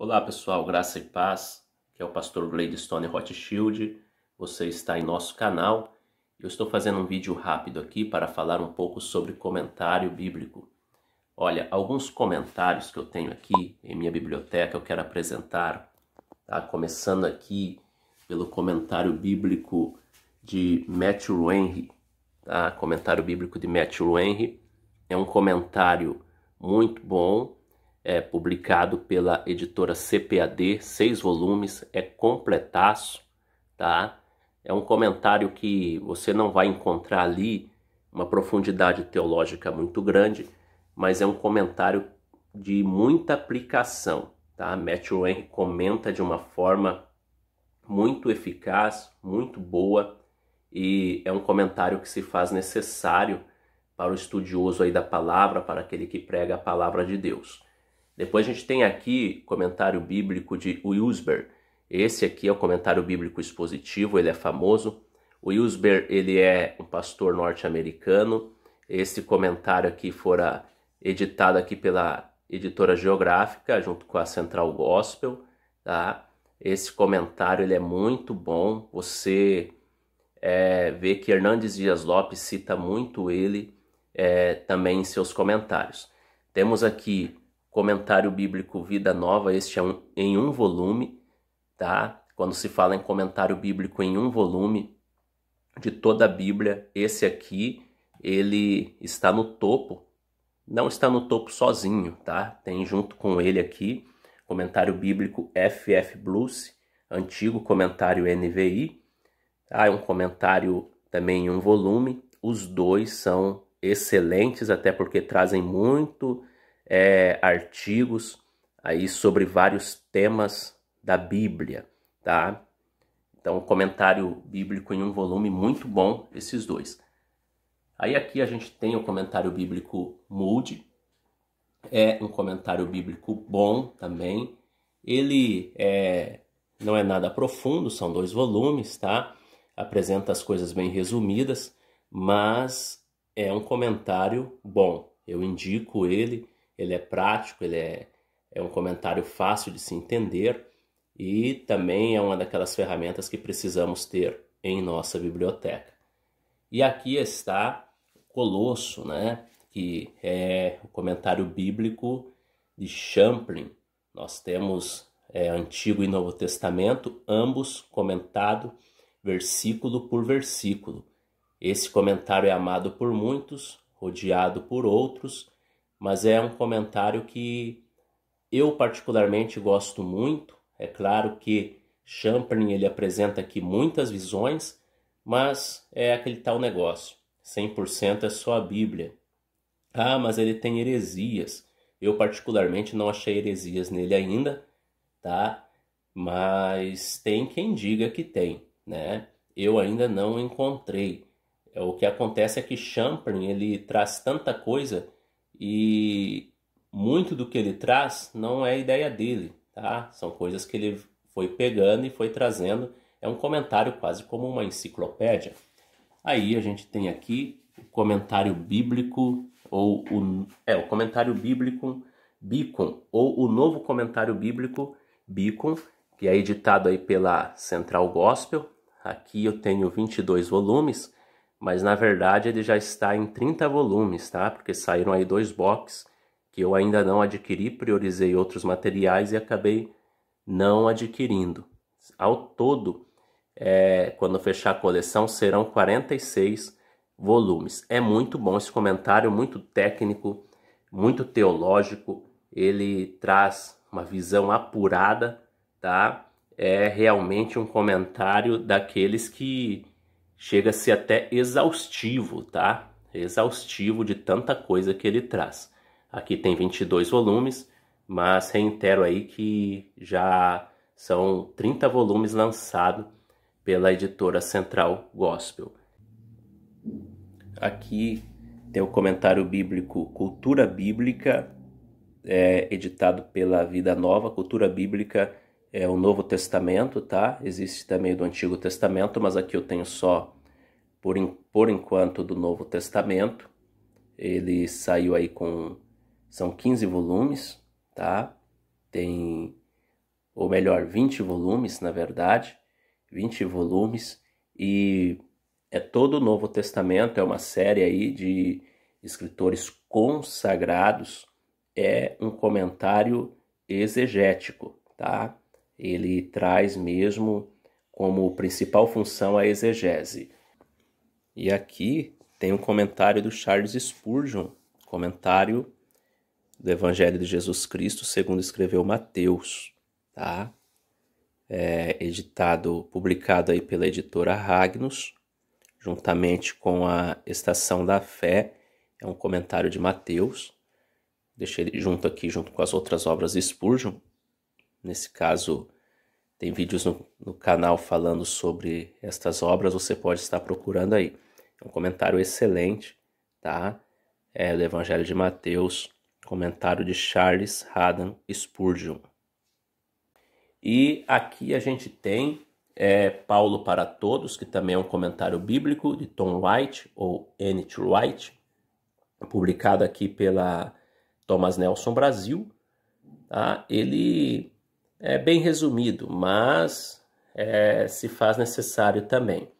Olá pessoal, graça e paz, que é o pastor Gladstone Rothschild, você está em nosso canal. Eu estou fazendo um vídeo rápido aqui para falar um pouco sobre comentário bíblico. Olha, alguns comentários que eu tenho aqui em minha biblioteca eu quero apresentar, tá? Começando aqui pelo comentário bíblico de Matthew Henry, tá? Comentário bíblico de Matthew Henry. É um comentário muito bom, é publicado pela editora CPAD, seis volumes, é completaço, tá? É um comentário que você não vai encontrar ali uma profundidade teológica muito grande, mas é um comentário de muita aplicação, tá? Matthew Henry comenta de uma forma muito eficaz, muito boa e é um comentário que se faz necessário para o estudioso aí da palavra, para aquele que prega a palavra de Deus. Depois a gente tem aqui comentário bíblico de Wilsber. Esse aqui é o comentário bíblico expositivo, ele é famoso. O Wilsber, ele é um pastor norte-americano. Esse comentário aqui fora editado aqui pela Editora Geográfica, junto com a Central Gospel, tá? Esse comentário, ele é muito bom. Você é, vê que Hernandes Dias Lopes cita muito ele é, também em seus comentários. Temos aqui Comentário Bíblico Vida Nova, este é um, em um volume, tá? Quando se fala em comentário bíblico em um volume de toda a Bíblia, esse aqui, ele está no topo. Não está no topo sozinho, tá? Tem junto com ele aqui comentário bíblico FF Blues, antigo comentário NVI. Tá? Ah, é um comentário também em um volume. Os dois são excelentes, até porque trazem muito é, artigos aí sobre vários temas da Bíblia, tá? Então, um comentário bíblico em um volume muito bom, esses dois. Aí aqui a gente tem o comentário bíblico Moody, é um comentário bíblico bom também. Ele é, não é nada profundo, são dois volumes, tá? Apresenta as coisas bem resumidas, mas é um comentário bom. Eu indico ele ele é prático, ele é, é um comentário fácil de se entender e também é uma daquelas ferramentas que precisamos ter em nossa biblioteca. E aqui está Colosso, né? que é o comentário bíblico de Champlin. Nós temos é, Antigo e Novo Testamento, ambos comentado versículo por versículo. Esse comentário é amado por muitos, rodeado por outros, mas é um comentário que eu particularmente gosto muito. É claro que Champlin ele apresenta aqui muitas visões, mas é aquele tal negócio. 100% é só a Bíblia. Ah, mas ele tem heresias. Eu particularmente não achei heresias nele ainda, tá? Mas tem quem diga que tem, né? Eu ainda não encontrei. É, o que acontece é que Champlin ele traz tanta coisa e muito do que ele traz não é ideia dele, tá? São coisas que ele foi pegando e foi trazendo. É um comentário quase como uma enciclopédia. Aí a gente tem aqui o comentário bíblico ou o, é o comentário bíblico Beacon ou o novo comentário bíblico Beacon, que é editado aí pela Central Gospel. Aqui eu tenho 22 volumes mas na verdade ele já está em 30 volumes, tá? Porque saíram aí dois box que eu ainda não adquiri, priorizei outros materiais e acabei não adquirindo. Ao todo, é, quando fechar a coleção, serão 46 volumes. É muito bom esse comentário, muito técnico, muito teológico. Ele traz uma visão apurada, tá? É realmente um comentário daqueles que chega a ser até exaustivo, tá? Exaustivo de tanta coisa que ele traz. Aqui tem 22 volumes, mas reitero aí que já são 30 volumes lançados pela editora Central Gospel. Aqui tem o comentário bíblico Cultura Bíblica, é, editado pela Vida Nova, Cultura Bíblica é o Novo Testamento, tá? Existe também do Antigo Testamento, mas aqui eu tenho só por, por enquanto do Novo Testamento. Ele saiu aí com são 15 volumes, tá? Tem ou melhor, 20 volumes, na verdade, 20 volumes e é todo o Novo Testamento, é uma série aí de escritores consagrados, é um comentário exegético, tá? ele traz mesmo como principal função a exegese. E aqui tem um comentário do Charles Spurgeon, comentário do Evangelho de Jesus Cristo, segundo escreveu Mateus, tá? É, editado, publicado aí pela editora Ragnos, juntamente com a Estação da Fé, é um comentário de Mateus. Deixei ele junto aqui, junto com as outras obras de Spurgeon. Nesse caso, tem vídeos no, no canal falando sobre estas obras, você pode estar procurando aí. É um comentário excelente, tá? É do Evangelho de Mateus, comentário de Charles Haddon Spurgeon. E aqui a gente tem é, Paulo para Todos, que também é um comentário bíblico de Tom White ou N.T. White, publicado aqui pela Thomas Nelson Brasil. Tá? Ele é bem resumido, mas é, se faz necessário também.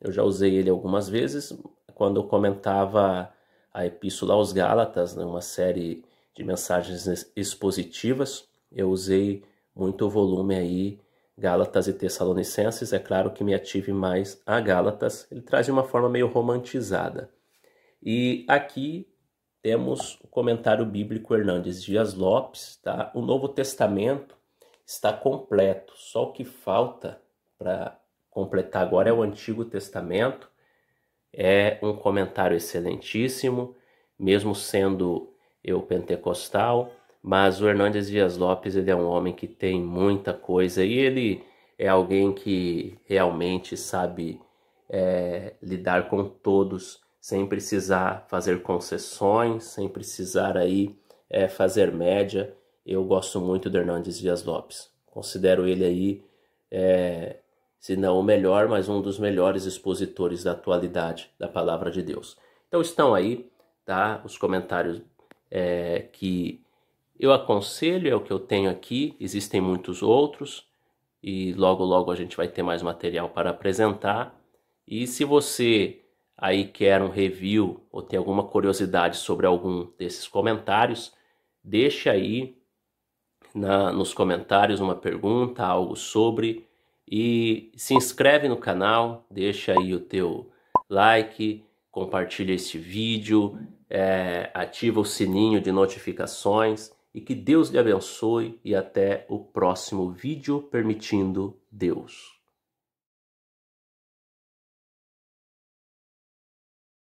Eu já usei ele algumas vezes quando eu comentava a Epístola aos Gálatas, né, uma série de mensagens expositivas. Eu usei muito o volume aí, Gálatas e Tessalonicenses. É claro que me ative mais a Gálatas. Ele traz de uma forma meio romantizada. E aqui temos o comentário bíblico Hernandes Dias Lopes, tá? O Novo Testamento está completo. Só o que falta para completar agora é o Antigo Testamento. É um comentário excelentíssimo, mesmo sendo eu pentecostal, mas o Hernandes Dias Lopes ele é um homem que tem muita coisa e ele é alguém que realmente sabe é, lidar com todos sem precisar fazer concessões, sem precisar aí é, fazer média eu gosto muito do Hernandes Dias Lopes. Considero ele aí, é, se não o melhor, mas um dos melhores expositores da atualidade da Palavra de Deus. Então estão aí, tá? Os comentários é, que eu aconselho, é o que eu tenho aqui. Existem muitos outros e logo logo a gente vai ter mais material para apresentar. E se você aí quer um review ou tem alguma curiosidade sobre algum desses comentários, deixe aí na, nos comentários uma pergunta, algo sobre. E se inscreve no canal, deixa aí o teu like, compartilha este vídeo, é, ativa o sininho de notificações e que Deus lhe abençoe e até o próximo vídeo, permitindo Deus.